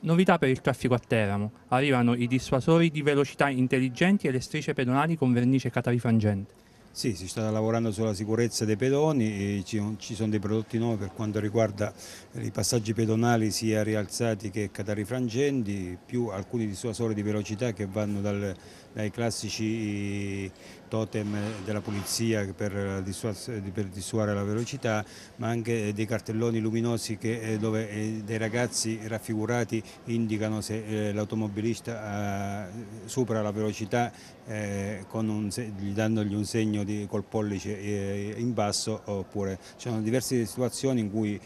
Novità per il traffico a Teramo. Arrivano i dissuasori di velocità intelligenti e le strisce pedonali con vernice catarifrangente. Sì, si sta lavorando sulla sicurezza dei pedoni, ci, sono dei prodotti nuovi per quanto riguarda i passaggi pedonali sia rialzati che catarri frangenti, più alcuni dissuasori di velocità che vanno dal, dai classici totem della polizia per, per dissuare la velocità, ma anche dei cartelloni luminosi che, eh, dove eh, dei ragazzi raffigurati indicano se eh, l'automobilista ah, supera la velocità, un, dandogli un segno segno di, col pollice eh, in basso oppure ci sono diverse situazioni in cui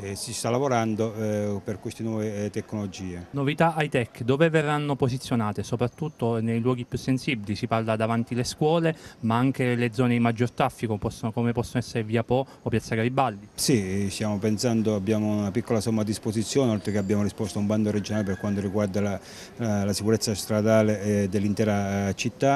eh, si sta lavorando eh, per queste nuove eh, tecnologie. Novità high tech, dove verranno posizionate? Soprattutto nei luoghi più sensibili, si parla davanti le scuole, ma anche le zone di maggior traffico, possono, come possono essere Via Po o Piazza Garibaldi. Sì, stiamo pensando, abbiamo una piccola somma a disposizione, oltre che abbiamo risposto a un bando regionale per quanto riguarda la, la, la sicurezza stradale eh, dell'intera eh, città.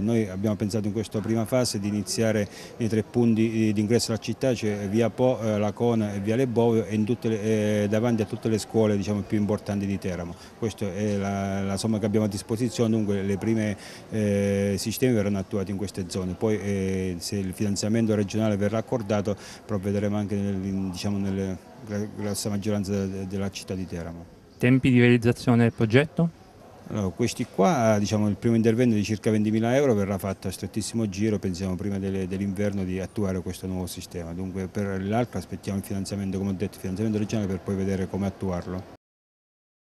noi abbiamo pensato in questa prima fase Casse ed iniziare nei tre punti eh, d'ingresso alla città, cioè via Po, eh, Lacona e via Lebovio e le, eh, davanti a tutte le scuole diciamo, più importanti di Teramo. Questa è la, la, somma che abbiamo a disposizione, dunque le prime eh, sistemi verranno attuati in queste zone, poi eh, se il finanziamento regionale verrà accordato provvederemo anche nel, diciamo, nella grossa maggioranza della città di Teramo. Tempi di realizzazione del progetto? Allora, questi qua, diciamo, il primo intervento di circa 20.000 euro verrà fatto a strettissimo giro, pensiamo prima dell'inverno di attuare questo nuovo sistema, dunque per l'ALCA aspettiamo il finanziamento, come ho detto, il finanziamento regionale per poi vedere come attuarlo.